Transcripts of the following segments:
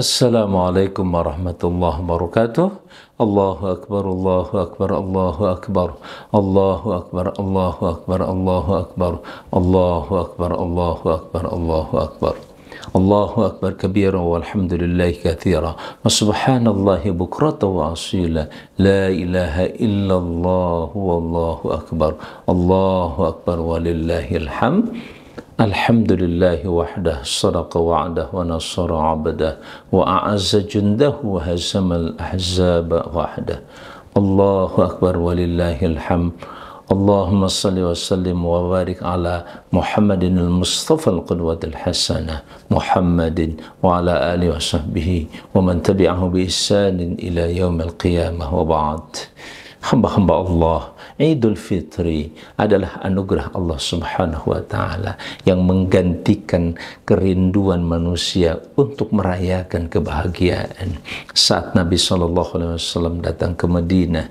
السلام عليكم ورحمة الله وبركاته الله أكبر الله أكبر الله أكبر الله أكبر الله أكبر الله أكبر الله أكبر الله أكبر الله أكبر الله أكبر كبيرا والحمد لله كثيرا وسبحان الله بكرة وأصيلا لا إله إلا الله والله أكبر الله أكبر ولله الحمد الحمد لله وحده صدق وعده ونصر عبده وأعز جنده وهزم الأحزاب وحده الله أكبر ولله الحمد اللهم صل وسلم وبارك على محمد المصطفى القدوة الحسنة محمد وعلى آله وصحبه ومن تبعه بإحسان إلى يوم القيامة وبعد hamba-hamba Allah, Idul Fitri adalah anugerah Allah Subhanahu wa taala yang menggantikan kerinduan manusia untuk merayakan kebahagiaan. Saat Nabi Shallallahu alaihi wasallam datang ke Madinah,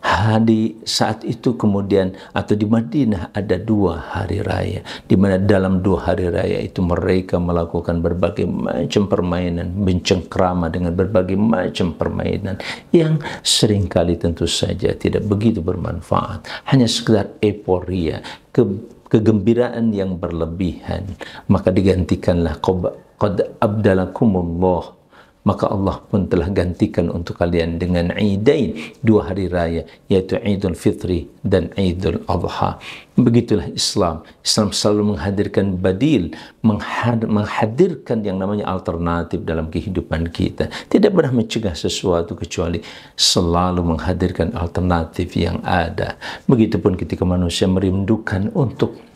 Hari saat itu kemudian atau di Madinah ada dua hari raya di mana dalam dua hari raya itu mereka melakukan berbagai macam permainan mencengkrama dengan berbagai macam permainan yang seringkali tentu saja tidak begitu bermanfaat hanya sekedar euforia ke kegembiraan yang berlebihan maka digantikanlah lah qad abdalakumullah maka Allah pun telah gantikan untuk kalian dengan idain dua hari raya yaitu Idul Fitri dan Idul Adha begitulah Islam Islam selalu menghadirkan badil menghadirkan yang namanya alternatif dalam kehidupan kita tidak pernah mencegah sesuatu kecuali selalu menghadirkan alternatif yang ada begitupun ketika manusia merindukan untuk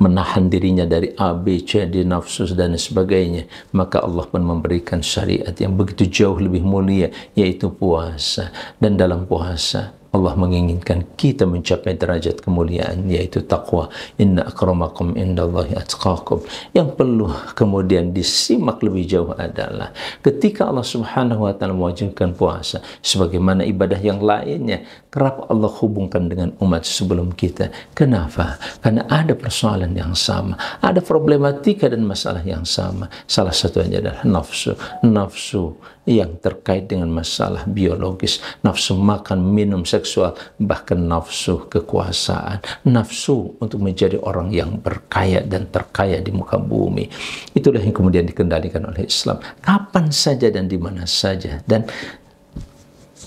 menahan dirinya dari A, B, C, D, nafsu dan sebagainya. Maka Allah pun memberikan syariat yang begitu jauh lebih mulia, yaitu puasa. Dan dalam puasa, Allah menginginkan kita mencapai derajat kemuliaan yaitu takwa. Inna akramakum indallahi atqakum. Yang perlu kemudian disimak lebih jauh adalah ketika Allah Subhanahu wa taala mewajibkan puasa sebagaimana ibadah yang lainnya kerap Allah hubungkan dengan umat sebelum kita. Kenapa? Karena ada persoalan yang sama, ada problematika dan masalah yang sama. Salah satunya adalah nafsu. Nafsu yang terkait dengan masalah biologis, nafsu makan, minum, seks seksual, bahkan nafsu kekuasaan, nafsu untuk menjadi orang yang berkaya dan terkaya di muka bumi. Itulah yang kemudian dikendalikan oleh Islam. Kapan saja dan di mana saja dan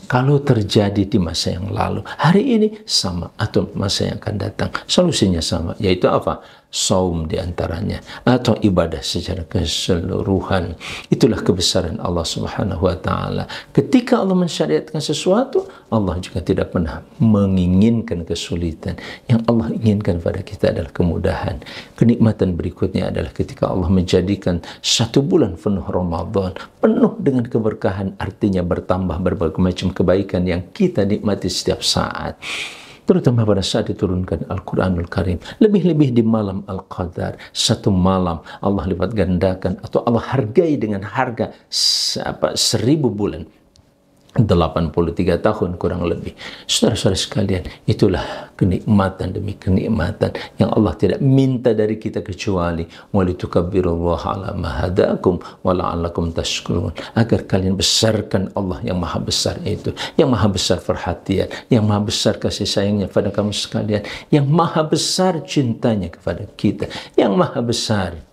kalau terjadi di masa yang lalu, hari ini sama atau masa yang akan datang, solusinya sama, yaitu apa? saum diantaranya atau ibadah secara keseluruhan. Itulah kebesaran Allah Subhanahu wa taala. Ketika Allah mensyariatkan sesuatu, Allah juga tidak pernah menginginkan kesulitan. Yang Allah inginkan pada kita adalah kemudahan. Kenikmatan berikutnya adalah ketika Allah menjadikan satu bulan penuh Ramadan, penuh dengan keberkahan artinya bertambah berbagai macam kebaikan yang kita nikmati setiap saat terutama pada saat diturunkan Al-Quranul Karim. Lebih-lebih di malam Al-Qadar, satu malam Allah lipat gandakan atau Allah hargai dengan harga apa, seribu bulan. 83 tahun kurang lebih. Saudara-saudara sekalian, itulah kenikmatan demi kenikmatan yang Allah tidak minta dari kita kecuali walitukabbirullaha ala ma hadakum wa la'allakum tashkurun. Agar kalian besarkan Allah yang maha besar itu, yang maha besar perhatian, yang maha besar kasih sayangnya kepada kamu sekalian, yang maha besar cintanya kepada kita, yang maha besar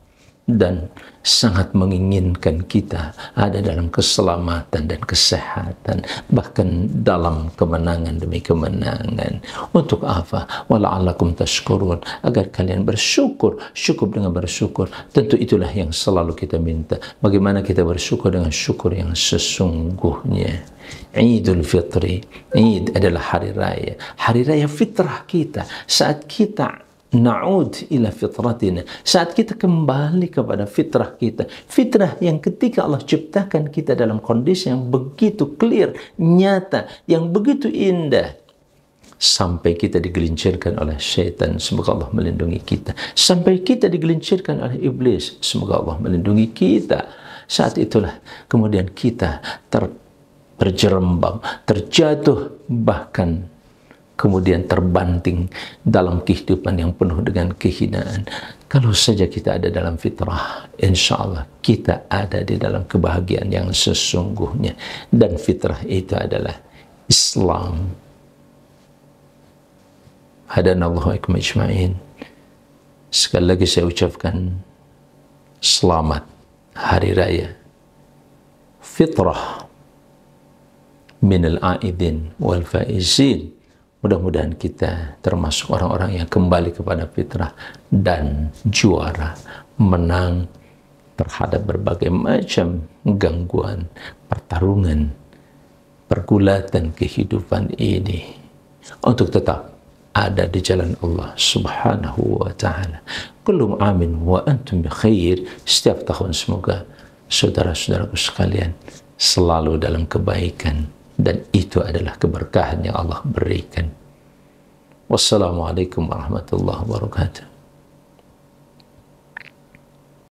dan sangat menginginkan kita ada dalam keselamatan dan kesehatan bahkan dalam kemenangan demi kemenangan untuk apa wala'allakum tashkurun agar kalian bersyukur syukur dengan bersyukur tentu itulah yang selalu kita minta bagaimana kita bersyukur dengan syukur yang sesungguhnya Idul Fitri. Id adalah hari raya. Hari raya fitrah kita. Saat kita Na'ud ila fitratina. Saat kita kembali kepada fitrah kita. Fitrah yang ketika Allah ciptakan kita dalam kondisi yang begitu clear, nyata, yang begitu indah. Sampai kita digelincirkan oleh syaitan, semoga Allah melindungi kita. Sampai kita digelincirkan oleh iblis, semoga Allah melindungi kita. Saat itulah kemudian kita ter terjatuh, bahkan kemudian terbanting dalam kehidupan yang penuh dengan kehinaan. Kalau saja kita ada dalam fitrah, insya Allah kita ada di dalam kebahagiaan yang sesungguhnya. Dan fitrah itu adalah Islam. Hadanallahu akbar Sekali lagi saya ucapkan selamat hari raya. Fitrah min aidin wal faizin. Mudah-mudahan kita termasuk orang-orang yang kembali kepada fitrah dan juara, menang terhadap berbagai macam gangguan, pertarungan, pergulatan kehidupan ini untuk tetap ada di jalan Allah Subhanahu wa taala. Kullum amin wa antum khair. Setiap tahun semoga saudara-saudaraku sekalian selalu dalam kebaikan dan itu adalah keberkahan yang Allah berikan. Wassalamualaikum warahmatullahi wabarakatuh.